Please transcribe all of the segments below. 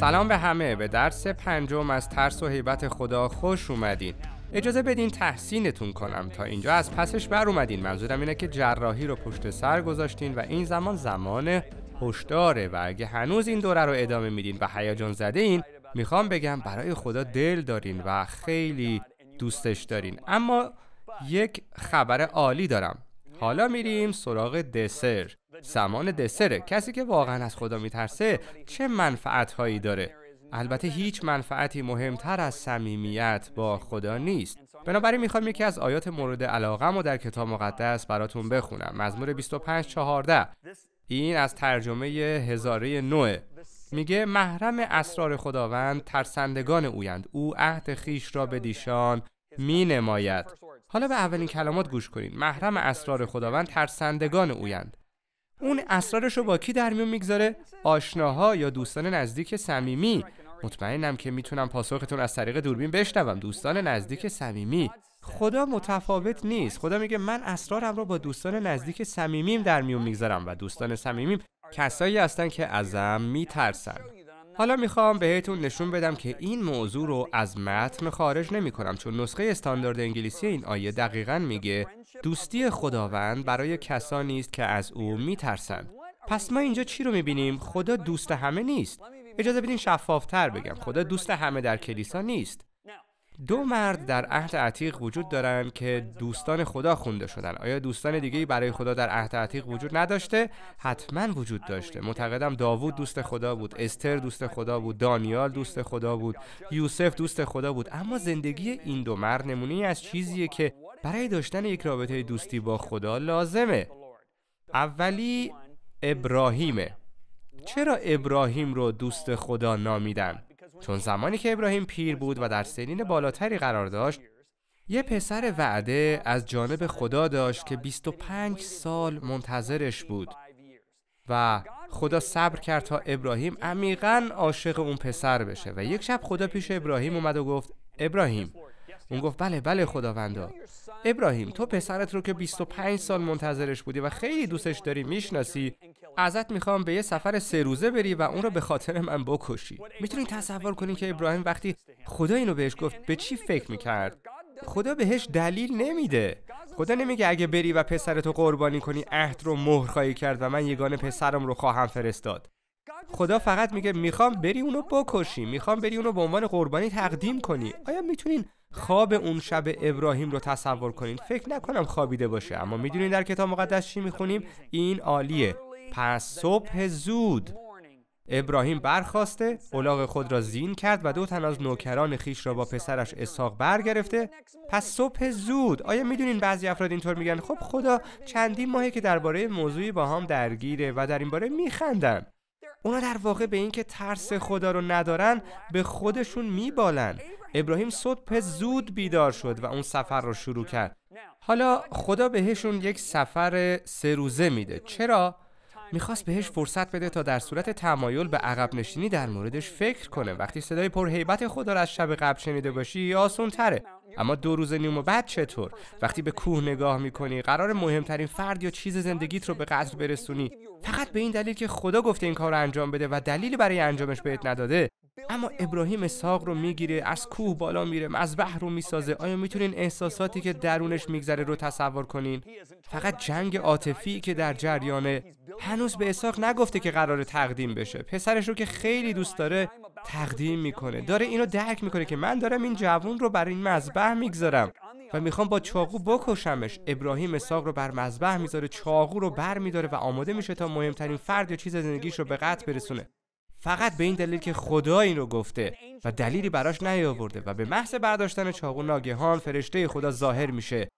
سلام به همه به درس پنجم از ترس و حیبت خدا خوش اومدین اجازه بدین تحسینتون کنم تا اینجا از پسش بر اومدین منظورم اینه که جراحی رو پشت سر گذاشتین و این زمان زمان هشداره و اگه هنوز این دوره رو ادامه میدین و هیجان زده این میخوام بگم برای خدا دل دارین و خیلی دوستش دارین اما یک خبر عالی دارم حالا میریم سراغ دسر زمان دسره کسی که واقعا از خدا میترسه چه منفعت هایی داره البته هیچ منفعتی مهمتر از صمیمیت با خدا نیست بنابراین میخوام یکی از آیات مورد علاقم و در کتاب مقدس براتون بخونم مزمور 25 14 این از ترجمه هزاره نوه میگه محرم اسرار خداوند ترسندگان اویند او عهد خیش را به دیشان می نماید حالا به اولین کلمات گوش کنید محرم اسرار خداوند ترسندگان اویند اون اسرارش رو با کی در میون میگذاره آشناها یا دوستان نزدیک صمیمی مطمئنم که میتونم پاسختون از طریق دوربین بشنوم دوستان نزدیک صمیمی خدا متفاوت نیست خدا میگه من اسرارم رو با دوستان نزدیک صمیمیم در میون میگذارم و دوستان صمیمیم کسایی هستند که ازم میترسند. حالا میخوام بهتون نشون بدم که این موضوع رو از متن خارج نمی کنم چون نسخه استاندارد انگلیسی این آیه دقیقا میگه دوستی خداوند برای کسانی است که از او میترسند پس ما اینجا چی رو میبینیم خدا دوست همه نیست اجازه بدین شفافتر بگم خدا دوست همه در کلیسا نیست دو مرد در عهد عتیق وجود دارند که دوستان خدا خونده شدن آیا دوستان دیگه برای خدا در عهد عتیق وجود نداشته حتما وجود داشته معتقدم داوود دوست خدا بود استر دوست خدا بود دانیال دوست خدا بود یوسف دوست خدا بود اما زندگی این دو مرد نمونه از چیزیه که برای داشتن یک رابطه دوستی با خدا لازمه اولی ابراهیمه چرا ابراهیم رو دوست خدا نامیدن چون زمانی که ابراهیم پیر بود و در سنین بالاتری قرار داشت یه پسر وعده از جانب خدا داشت که 25 سال منتظرش بود و خدا صبر کرد تا ابراهیم عمیقا عاشق اون پسر بشه و یک شب خدا پیش ابراهیم اومد و گفت ابراهیم اون گفت بله بله خداوندا ابراهیم تو پسرت رو که 25 سال منتظرش بودی و خیلی دوستش داری میشناسی ازت میخوام به یه سفر سه روزه بری و اون رو به خاطر من بکشی میتونی تصور کنی که ابراهیم وقتی خدا اینو بهش گفت به چی فکر میکرد خدا بهش دلیل نمیده خدا نمیگه اگه بری و پسرتو قربانی کنی عهد رو مهر خواهی کرد و من یگانه پسرم رو خواهم فرستاد خدا فقط میگه میخوام بری اونو بکشی میخوام بری اونو به عنوان قربانی تقدیم کنی آیا میتونین خواب اون شب ابراهیم رو تصور کنین فکر نکنم خوابیده باشه اما میدونین در کتاب مقدس چی میخونیم این عالیه پس صبح زود ابراهیم برخواسته اولاغ خود را زین کرد و دو تن از نوکران خیش را با پسرش اسحاق برگرفته پس صبح زود آیا میدونین بعضی افراد اینطور میگن خب خدا چندین ماهی که درباره موضوعی با هم درگیره و در این باره میخندن اونا در واقع به اینکه ترس خدا رو ندارن به خودشون میبالن ابراهیم صبح زود بیدار شد و اون سفر رو شروع کرد حالا خدا بهشون یک سفر سه روزه میده چرا میخواست بهش فرصت بده تا در صورت تمایل به عقب نشینی در موردش فکر کنه وقتی صدای پرهیبت خدا را از شب قبل شنیده باشی آسون تره اما دو روز و بعد چطور وقتی به کوه نگاه میکنی قرار مهمترین فرد یا چیز زندگیت رو به قصر برسونی فقط به این دلیل که خدا گفته این کار رو انجام بده و دلیلی برای انجامش بهت نداده اما ابراهیم ساق رو میگیره از کوه بالا میره مذبح رو میسازه آیا میتونین احساساتی که درونش میگذره رو تصور کنین فقط جنگ عاطفی که در جریانه هنوز به اساق نگفته که قرار تقدیم بشه پسرش رو که خیلی دوست داره تقدیم میکنه داره اینو درک میکنه که من دارم این جوون رو برای این مذبح میگذارم و میخوام با چاقو بکشمش ابراهیم ساق رو بر مذبح میذاره چاقو رو بر میداره و آماده میشه تا مهمترین فرد یا چیز زندگیش رو به قطع برسونه فقط به این دلیل که خدا این رو گفته و دلیلی براش نیاورده و به محض برداشتن چاقو ناگهان فرشته خدا ظاهر میشه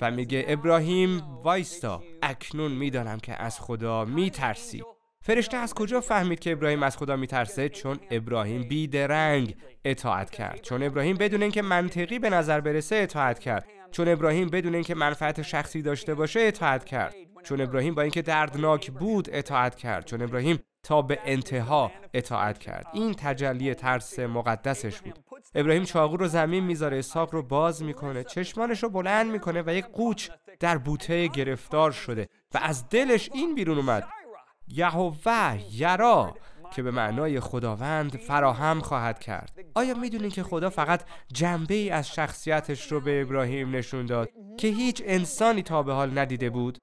و میگه ابراهیم وایستا اکنون میدانم که از خدا میترسی فرشته از کجا فهمید که ابراهیم از خدا میترسه چون ابراهیم بیدرنگ اطاعت کرد چون ابراهیم بدون اینکه منطقی به نظر برسه اطاعت کرد چون ابراهیم بدون اینکه منفعت شخصی داشته باشه اطاعت کرد چون ابراهیم با اینکه دردناک بود اطاعت کرد چون ابراهیم تا به انتها اطاعت کرد این تجلی ترس مقدسش بود ابراهیم چاقو رو زمین میذاره اسحاق رو باز میکنه چشمانش رو بلند میکنه و یک قوچ در بوته گرفتار شده و از دلش این بیرون اومد یهوه یرا که به معنای خداوند فراهم خواهد کرد آیا میدونین که خدا فقط جنبه ای از شخصیتش رو به ابراهیم نشون داد که هیچ انسانی تا به حال ندیده بود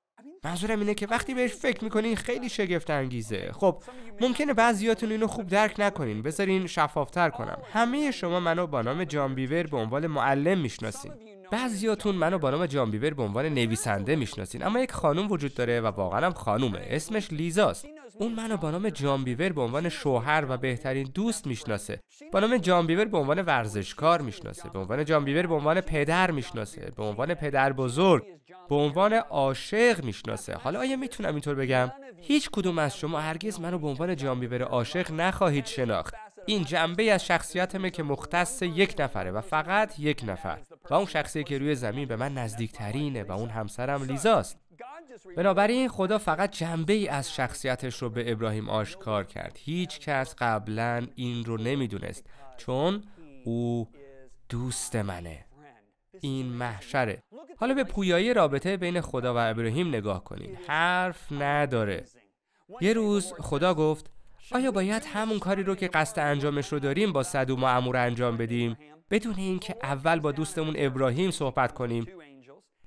منظورم اینه که وقتی بهش فکر میکنین خیلی شگفت انگیزه خب ممکنه بعضیاتون اینو خوب درک نکنین بذارین شفافتر کنم همه شما منو با نام جان بیور به عنوان معلم میشناسین بعضیاتون منو با نام جان بیور به عنوان نویسنده میشناسین اما یک خانوم وجود داره و واقعا هم خانومه اسمش لیزاست اون منو با نام جان بیور به عنوان شوهر و بهترین دوست میشناسه با نام جان بیور به عنوان ورزشکار میشناسه به عنوان جان بیور به عنوان پدر میشناسه به عنوان پدر بزرگ به عنوان عاشق میشناسه حالا آیا میتونم اینطور بگم هیچ کدوم از شما هرگز منو به عنوان جان بیور عاشق نخواهید شناخت این جنبه از شخصیتمه که مختص یک نفره و فقط یک نفر و اون شخصی که روی زمین به من نزدیکترینه و اون همسرم لیزاست بنابراین خدا فقط جنبه ای از شخصیتش رو به ابراهیم آشکار کرد هیچ کس قبلا این رو نمیدونست چون او دوست منه این محشره حالا به پویایی رابطه بین خدا و ابراهیم نگاه کنید حرف نداره یه روز خدا گفت آیا باید همون کاری رو که قصد انجامش رو داریم با صد و معمور انجام بدیم بدون اینکه اول با دوستمون ابراهیم صحبت کنیم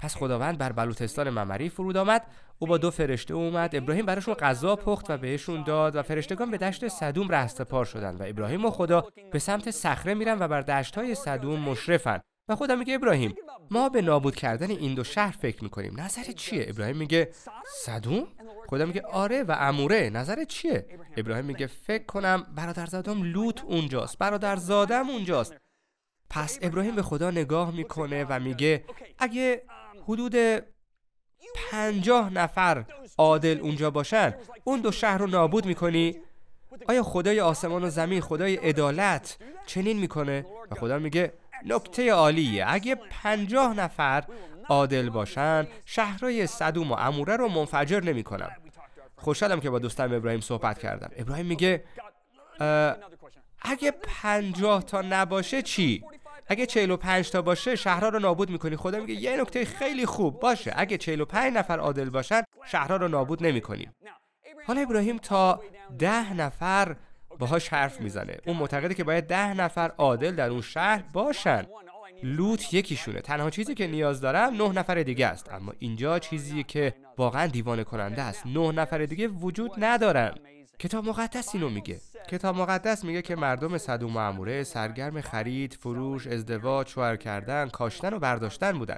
پس خداوند بر بلوتستان ممری فرود آمد او با دو فرشته اومد ابراهیم براشون غذا پخت و بهشون داد و فرشتگان به دشت صدوم رسته پار شدند و ابراهیم و خدا به سمت صخره میرن و بر دشتهای صدوم مشرفن و خدا میگه ابراهیم ما به نابود کردن این دو شهر فکر میکنیم نظر چیه ابراهیم میگه صدوم خدا میگه آره و اموره نظر چیه ابراهیم میگه فکر کنم زادم لوط اونجاست برادرزادم اونجاست پس ابراهیم به خدا نگاه میکنه و میگه اگه حدود پنجاه نفر عادل اونجا باشن اون دو شهر رو نابود میکنی آیا خدای آسمان و زمین خدای عدالت چنین میکنه و خدا میگه نکته عالیه اگه پنجاه نفر عادل باشن شهرهای صدوم و اموره رو منفجر نمیکنم خوشحالم که با دوستم ابراهیم صحبت کردم ابراهیم میگه اگه پنجاه تا نباشه چی اگه 45 تا باشه شهرها رو نابود میکنی خدا میگه یه نکته خیلی خوب باشه اگه 45 نفر عادل باشن شهرها رو نابود نمیکنیم حالا ابراهیم تا ده نفر باهاش حرف میزنه اون معتقده که باید ده نفر عادل در اون شهر باشن لوت یکیشونه تنها چیزی که نیاز دارم نه نفر دیگه است اما اینجا چیزی که واقعا دیوانه کننده است نه نفر دیگه وجود ندارن کتاب مقدس اینو میگه کتاب مقدس میگه که مردم و معموره سرگرم خرید، فروش، ازدواج، شوهر کردن، کاشتن و برداشتن بودن.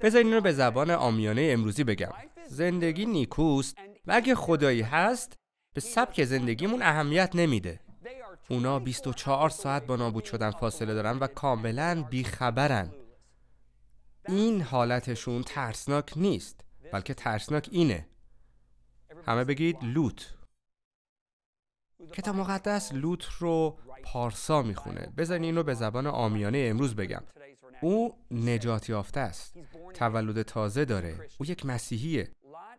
بذارین رو به زبان آمیانه امروزی بگم. زندگی نیکوست و اگه خدایی هست به سبک زندگیمون اهمیت نمیده. اونا 24 ساعت با نابود شدن فاصله دارن و کاملا بیخبرن. این حالتشون ترسناک نیست بلکه ترسناک اینه همه بگید لوت کتاب مقدس لوط رو پارسا میخونه بذارین این رو به زبان آمیانه امروز بگم او نجات یافته است تولد تازه داره او یک مسیحیه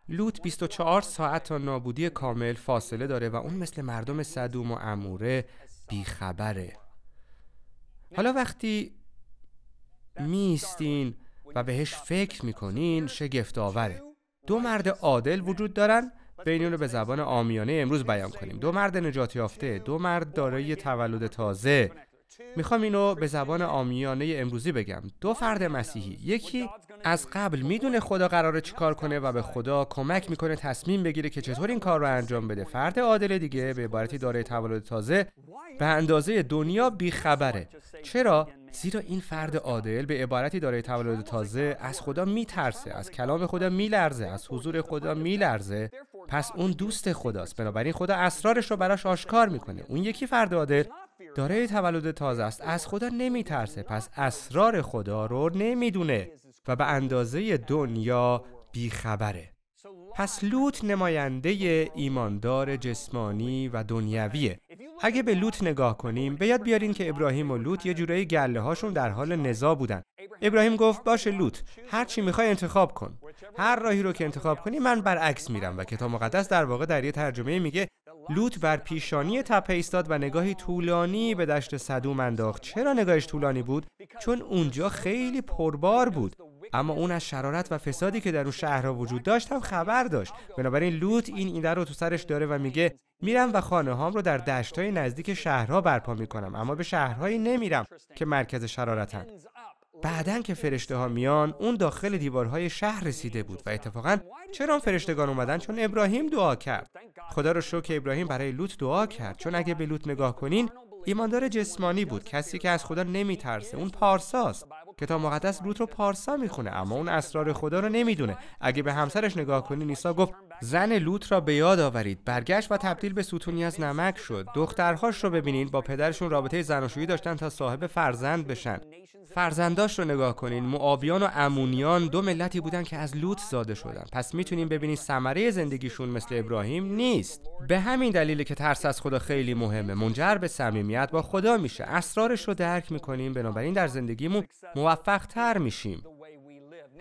لوط 24 ساعت تا نابودی کامل فاصله داره و اون مثل مردم صدوم و اموره بیخبره حالا وقتی میستین و بهش فکر میکنین شگفت آوره دو مرد عادل وجود دارن بین اون رو به زبان آمیانه امروز بیان کنیم دو مرد نجات یافته دو مرد دارای تولد تازه میخوام اینو خب به زبان آمیانه امروزی بگم دو خب فرد مسیحی یکی خب از قبل میدونه خدا قراره چیکار کنه و به خدا کمک میکنه تصمیم بگیره که چطور این کار رو انجام بده فرد عادل دیگه به عبارتی دارای تولد تازه به اندازه دنیا بیخبره چرا زیرا این فرد عادل به عبارتی دارای تولد تازه از خدا میترسه از کلام خدا میلرزه از حضور خدا میلرزه پس اون دوست خداست بنابراین خدا اسرارش رو براش آشکار میکنه اون یکی فرد عادل دارای تولد تازه است از خدا نمیترسه پس اسرار خدا رو نمیدونه و به اندازه دنیا بیخبره پس لوت نماینده ایماندار جسمانی و دنیویه اگه به لوت نگاه کنیم به یاد بیارین که ابراهیم و لوط یه جورایی گله هاشون در حال نزا بودن ابراهیم گفت باشه لوت، هر چی میخوای انتخاب کن هر راهی رو که انتخاب کنی من برعکس میرم و کتاب مقدس در واقع در یه ترجمه میگه لوت بر پیشانی تپه ایستاد و نگاهی طولانی به دشت صدوم انداخت چرا نگاهش طولانی بود چون اونجا خیلی پربار بود اما اون از شرارت و فسادی که در اون شهرها وجود داشت هم خبر داشت بنابراین لوط این ایده رو تو سرش داره و میگه میرم و خانه هام رو در های نزدیک شهرها برپا میکنم اما به شهرهایی نمیرم که مرکز شرارتن بعدن که فرشته ها میان اون داخل دیوارهای شهر رسیده بود و اتفاقا چرا فرشتگان اومدن چون ابراهیم دعا کرد خدا رو شکر ابراهیم برای لوط دعا کرد چون اگه به لوط نگاه کنین ایماندار جسمانی بود کسی که از خدا نمیترسه اون پارساست کتاب مقدس لوط رو پارسا میخونه اما اون اسرار خدا رو نمیدونه اگه به همسرش نگاه کنی نیسا گفت زن لوط را به یاد آورید برگشت و تبدیل به ستونی از نمک شد دخترهاش رو ببینید با پدرشون رابطه زناشویی داشتن تا صاحب فرزند بشن فرزنداش رو نگاه کنین معاویان و امونیان دو ملتی بودن که از لوط زاده شدن پس میتونیم ببینیم ثمره زندگیشون مثل ابراهیم نیست به همین دلیل که ترس از خدا خیلی مهمه منجر به صمیمیت با خدا میشه اسرارش رو درک میکنیم بنابراین در زندگیمون موفق تر میشیم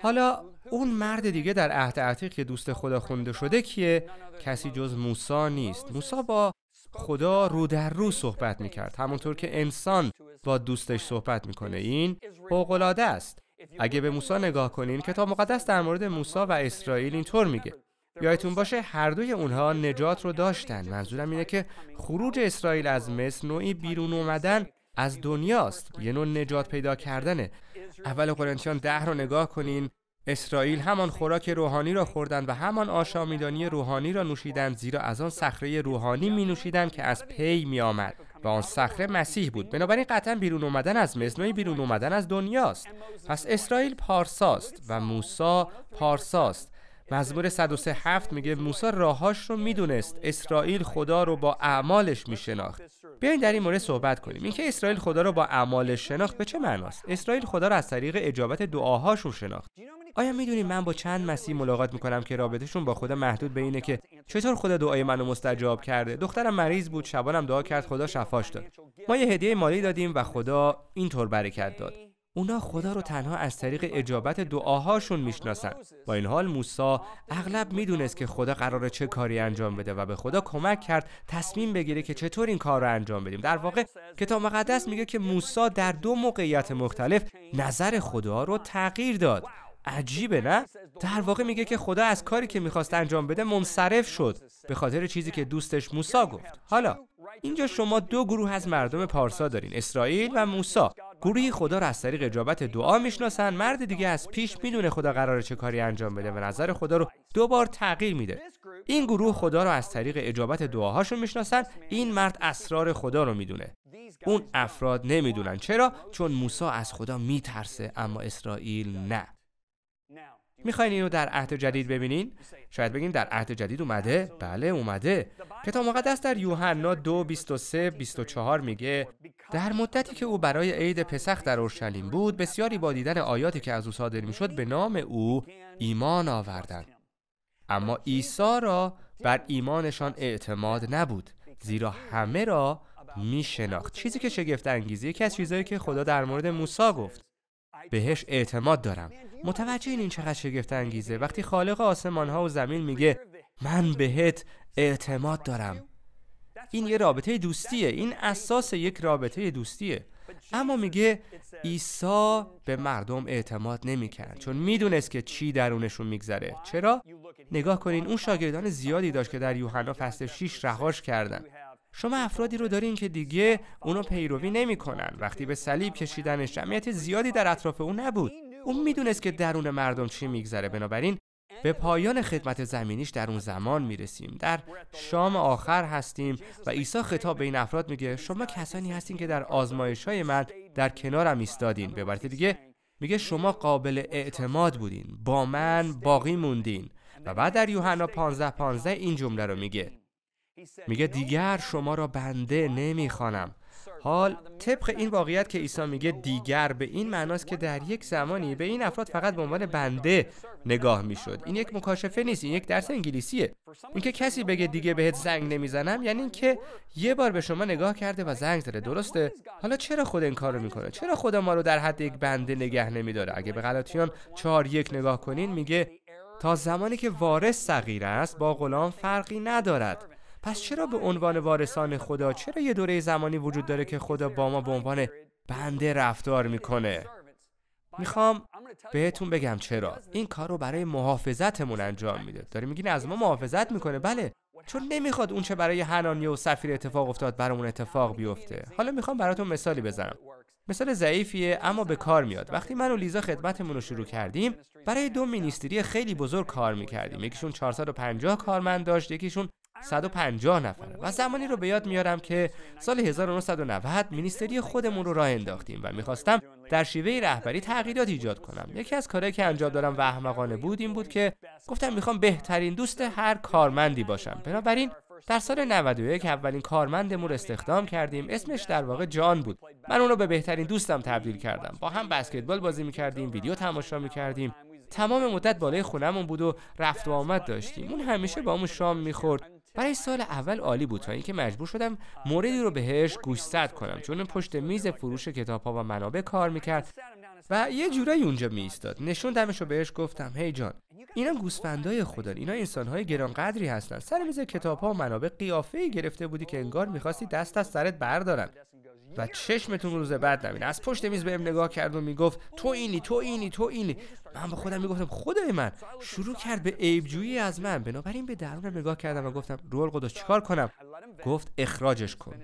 حالا اون مرد دیگه در عهد عتیق که دوست خدا خونده شده کیه کسی جز موسی نیست موسی با خدا رو در رو صحبت می کرد همونطور که انسان با دوستش صحبت میکنه این فوقالعاده است اگه به موسی نگاه کنین کتاب مقدس در مورد موسی و اسرائیل اینطور میگه یادتون باشه هر دوی اونها نجات رو داشتن منظورم اینه که خروج اسرائیل از مصر نوعی بیرون اومدن از دنیاست یه نوع نجات پیدا کردنه اول قرنتیان ده رو نگاه کنین اسرائیل همان خوراک روحانی را خوردند و همان آشامیدانی روحانی را نوشیدند زیرا از آن صخره روحانی می نوشیدند که از پی می آمد و آن صخره مسیح بود بنابراین قطعا بیرون اومدن از مزنوی بیرون اومدن از دنیاست پس اسرائیل پارساست و موسا پارساست مزمور 103 هفت میگه موسا راهاش رو میدونست اسرائیل خدا رو با اعمالش میشناخت بیاین در این مورد صحبت کنیم اینکه اسرائیل خدا رو با اعمالش شناخت به چه معناست اسرائیل خدا رو از طریق اجابت رو شناخت آیا میدونید من با چند مسیح ملاقات میکنم که شون با خدا محدود به اینه که چطور خدا دعای منو مستجاب کرده دخترم مریض بود شبانم دعا کرد خدا شفاش داد ما یه هدیه مالی دادیم و خدا اینطور برکت داد اونا خدا رو تنها از طریق اجابت دعاهاشون میشناسن با این حال موسا اغلب میدونست که خدا قراره چه کاری انجام بده و به خدا کمک کرد تصمیم بگیره که چطور این کار رو انجام بدیم در واقع کتاب مقدس میگه که موسا در دو موقعیت مختلف نظر خدا رو تغییر داد عجیبه نه در واقع میگه که خدا از کاری که میخواست انجام بده منصرف شد به خاطر چیزی که دوستش موسا گفت حالا اینجا شما دو گروه از مردم پارسا دارین اسرائیل و موسا گروهی خدا را از طریق اجابت دعا میشناسن مرد دیگه از پیش میدونه خدا قراره چه کاری انجام بده و نظر خدا رو دو بار تغییر میده این گروه خدا رو از طریق اجابت دعاهاشون میشناسن این مرد اسرار خدا رو میدونه اون افراد نمیدونن چرا چون موسی از خدا میترسه اما اسرائیل نه میخواین اینو در عهد جدید ببینین؟ شاید بگین در عهد جدید اومده؟ بله اومده. کتاب مقدس در یوحنا 223 24 میگه در مدتی که او برای عید پسخ در اورشلیم بود، بسیاری با دیدن آیاتی که از او صادر میشد به نام او ایمان آوردند. اما عیسی را بر ایمانشان اعتماد نبود، زیرا همه را میشناخت. چیزی که شگفت انگیزی از چیزهایی که خدا در مورد موسی گفت. بهش اعتماد دارم متوجه این چقدر شگفت انگیزه وقتی خالق آسمان ها و زمین میگه من بهت اعتماد دارم این یه رابطه دوستیه این اساس یک رابطه دوستیه اما میگه عیسی به مردم اعتماد نمیکرد چون میدونست که چی درونشون میگذره چرا نگاه کنین اون شاگردان زیادی داشت که در یوحنا فصل 6 رهاش کردن شما افرادی رو دارین که دیگه اونو پیروی نمیکنن وقتی به صلیب کشیدنش جمعیت زیادی در اطراف او نبود اون میدونست که درون مردم چی میگذره بنابراین به پایان خدمت زمینیش در اون زمان رسیم در شام آخر هستیم و عیسی خطاب به این افراد میگه شما کسانی هستین که در آزمایش های من در کنارم ایستادین به عبارت دیگه میگه شما قابل اعتماد بودین با من باقی موندین و بعد در یوحنا 15 15 این جمله رو میگه میگه دیگر شما را بنده نمیخوانم حال طبق این واقعیت که عیسی میگه دیگر به این معناست که در یک زمانی به این افراد فقط به عنوان بنده نگاه میشد این یک مکاشفه نیست این یک درس انگلیسیه اینکه کسی بگه دیگه بهت زنگ نمیزنم یعنی اینکه یه بار به شما نگاه کرده و زنگ زده درسته حالا چرا خود این کارو میکنه چرا خدا ما رو در حد یک بنده نگه نمیداره اگه به غلاطیان چهار یک نگاه کنین میگه تا زمانی که وارث صغیر است با غلام فرقی ندارد پس چرا به عنوان وارثان خدا چرا یه دوره زمانی وجود داره که خدا با ما به عنوان بنده رفتار میکنه میخوام بهتون بگم چرا این کار رو برای محافظتمون انجام میده داری میگین از ما محافظت میکنه بله چون نمیخواد اون چه برای هنانی و سفیر اتفاق افتاد برامون اتفاق بیفته حالا میخوام براتون مثالی بزنم مثال ضعیفیه اما به کار میاد وقتی من و لیزا خدمتمون رو شروع کردیم برای دو مینیستری خیلی بزرگ کار میکردیم یکیشون 450 کارمند داشت یکیشون 150 نفره و زمانی رو به یاد میارم که سال 1990 مینیستری خودمون رو راه انداختیم و میخواستم در شیوه رهبری تغییرات ایجاد کنم یکی از کارهایی که انجام دادم و احمقانه بود این بود که گفتم میخوام بهترین دوست هر کارمندی باشم بنابراین در سال 91 اولین کارمندمون رو استخدام کردیم اسمش در واقع جان بود من اون رو به بهترین دوستم تبدیل کردم با هم بسکتبال بازی میکردیم ویدیو تماشا میکردیم تمام مدت بالای خونمون بود و رفت و آمد داشتیم اون همیشه با همون شام میخورد برای سال اول عالی بود تا اینکه مجبور شدم موردی رو بهش گوشزد کنم چون پشت میز فروش کتاب ها و منابع کار میکرد و یه جورایی اونجا نشون دمش رو بهش گفتم هی جان اینا گوسفندای خودن اینا انسانهای گرانقدری هستن سر میز کتاب ها و منابع قیافه گرفته بودی که انگار میخواستی دست از سرت بردارن و چشمتون روز بعد نبینه از پشت میز بهم نگاه کرد و میگفت تو اینی تو اینی تو اینی من به خودم میگفتم خدای من شروع کرد به عیبجویی از من بنابراین به درونم نگاه کردم و گفتم رول القدس چیکار کنم گفت اخراجش کن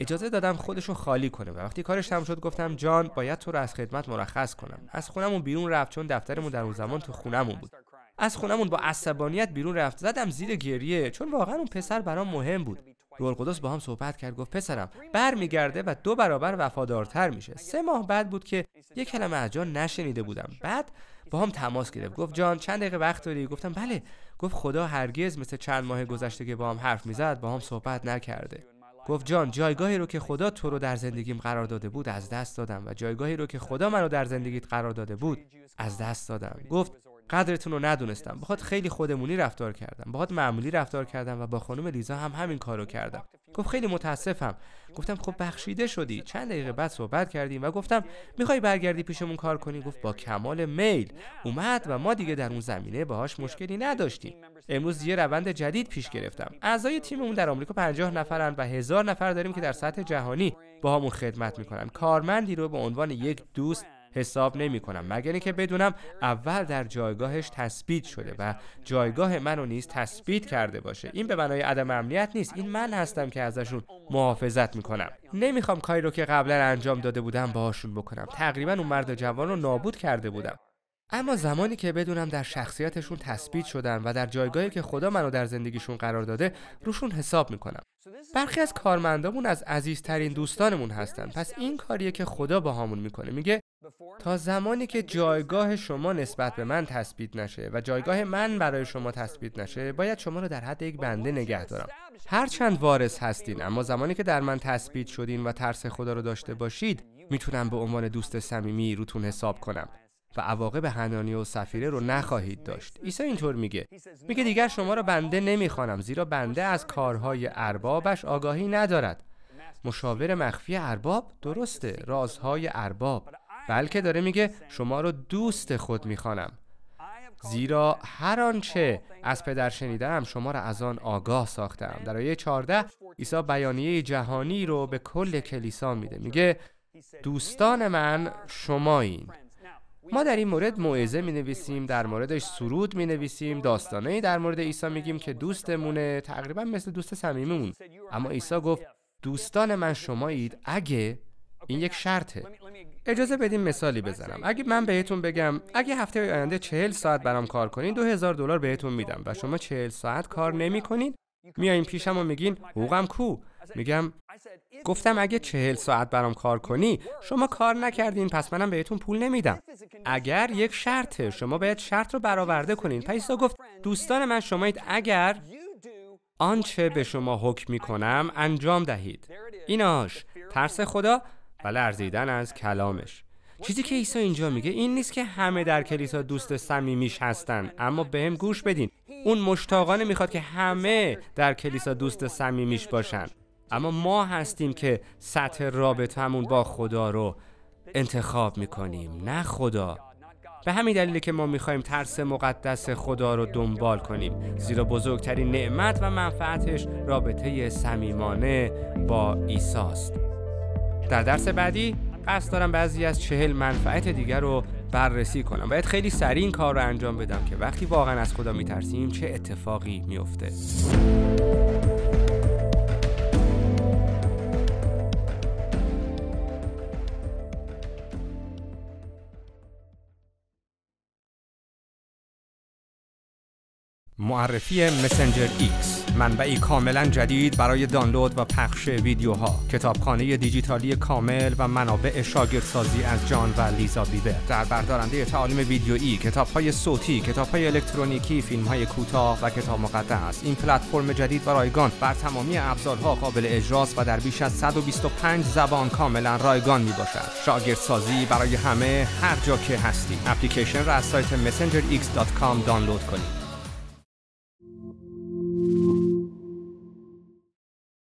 اجازه دادم خودشو خالی کنه و وقتی کارش تموم شد گفتم جان باید تو رو از خدمت مرخص کنم از خونمون بیرون رفت چون دفترمون در اون زمان تو خونمون بود از خونمون با عصبانیت بیرون رفت زدم زیر گریه چون واقعا اون پسر برام مهم بود روح القدس با هم صحبت کرد گفت پسرم برمیگرده و دو برابر وفادارتر میشه سه ماه بعد بود که یک کلمه از جان نشنیده بودم بعد با هم تماس گرفت گفت جان چند دقیقه وقت داری گفتم بله گفت خدا هرگز مثل چند ماه گذشته که با هم حرف میزد با هم صحبت نکرده گفت جان جایگاهی رو که خدا تو رو در زندگیم قرار داده بود از دست دادم و جایگاهی رو که خدا منو در زندگیت قرار داده بود از دست دادم گفت قدرتون رو ندونستم بخاطر خیلی خودمونی رفتار کردم بخاطر معمولی رفتار کردم و با خانم لیزا هم همین کارو کردم گفت خب خیلی متاسفم گفتم خب بخشیده شدی چند دقیقه بعد صحبت کردیم و گفتم میخوای برگردی پیشمون کار کنی گفت با کمال میل اومد و ما دیگه در اون زمینه باهاش مشکلی نداشتیم امروز یه روند جدید پیش گرفتم اعضای تیممون در آمریکا 50 نفرن و هزار نفر داریم که در سطح جهانی با همون خدمت میکنن کارمندی رو به عنوان یک دوست حساب نمی کنم مگر اینکه بدونم اول در جایگاهش تثبیت شده و جایگاه منو نیز تثبیت کرده باشه این به معنای عدم امنیت نیست این من هستم که ازشون محافظت میکنم نمیخوام کاری رو که قبلا انجام داده بودم باهاشون بکنم تقریبا اون مرد جوان رو نابود کرده بودم اما زمانی که بدونم در شخصیتشون تثبیت شدن و در جایگاهی که خدا منو در زندگیشون قرار داده روشون حساب میکنم برخی از کارمندامون از عزیزترین دوستانمون هستن پس این کاریه که خدا با میکنه میگه تا زمانی که جایگاه شما نسبت به من تثبیت نشه و جایگاه من برای شما تثبیت نشه باید شما رو در حد یک بنده نگه دارم چند وارث هستین اما زمانی که در من تثبیت شدین و ترس خدا رو داشته باشید میتونم به عنوان دوست صمیمی روتون حساب کنم و عواقب هنانی و سفیره رو نخواهید داشت عیسی اینطور میگه میگه دیگر شما را بنده نمیخوانم زیرا بنده از کارهای اربابش آگاهی ندارد مشاور مخفی ارباب درسته رازهای ارباب بلکه داره میگه شما رو دوست خود میخوانم زیرا هر آنچه از پدر شنیدم شما را از آن آگاه ساختم در آیه 14 عیسی بیانیه جهانی رو به کل کلیسا میده میگه دوستان من این ما در این مورد موعظه می نویسیم در موردش سرود می نویسیم داستانه در مورد عیسی میگیم که دوستمونه تقریبا مثل دوست صمیمیمون اما عیسی گفت دوستان من شمایید اگه این یک شرطه اجازه بدین مثالی بزنم اگه من بهتون بگم اگه هفته آینده 40 ساعت برام کار کنین 2000 هزار دلار بهتون میدم و شما 40 ساعت کار نمیکنید میایین پیشم و میگین حقوقم کو میگم گفتم اگه چهل ساعت برام کار کنی شما کار نکردین پس منم بهتون پول نمیدم اگر یک شرطه شما باید شرط رو برآورده کنین پس گفت دوستان من شمایید اگر آنچه به شما حکم می انجام دهید ایناش ترس خدا و لرزیدن از کلامش چیزی که عیسی اینجا میگه این نیست که همه در کلیسا دوست صمیمیش هستن اما بهم هم گوش بدین اون مشتاقانه میخواد که همه در کلیسا دوست صمیمیش باشن اما ما هستیم که سطح رابطمون با خدا رو انتخاب میکنیم نه خدا به همین دلیل که ما میخواهیم ترس مقدس خدا رو دنبال کنیم زیرا بزرگترین نعمت و منفعتش رابطه صمیمانه با عیسی در درس بعدی قصد دارم بعضی از چهل منفعت دیگر رو بررسی کنم باید خیلی سریع این کار رو انجام بدم که وقتی واقعا از خدا میترسیم چه اتفاقی میفته معرفی مسنجر X منبعی کاملا جدید برای دانلود و پخش ویدیوها کتابخانه دیجیتالی کامل و منابع شاگردسازی از جان و لیزا بیبر در بردارنده تعالیم ویدیویی کتابهای صوتی کتابهای الکترونیکی فیلمهای کوتاه و کتاب مقدس این پلتفرم جدید و رایگان بر تمامی ابزارها قابل اجراست و در بیش از 125 زبان کاملا رایگان می باشد شاگردسازی برای همه هر جا که هستی اپلیکیشن را از سایت messengerx.com دانلود کنید